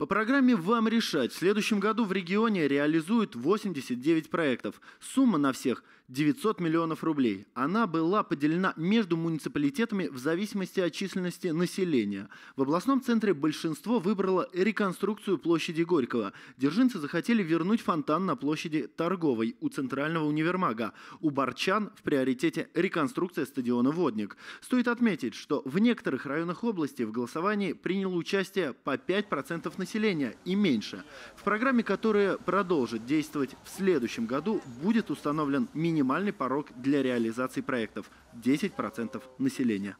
По программе «Вам решать» в следующем году в регионе реализуют 89 проектов. Сумма на всех 900 миллионов рублей. Она была поделена между муниципалитетами в зависимости от численности населения. В областном центре большинство выбрало реконструкцию площади Горького. Держинцы захотели вернуть фонтан на площади Торговой у Центрального универмага. У Борчан в приоритете реконструкция стадиона «Водник». Стоит отметить, что в некоторых районах области в голосовании приняло участие по 5% населения населения и меньше. В программе, которая продолжит действовать в следующем году, будет установлен минимальный порог для реализации проектов – 10% населения.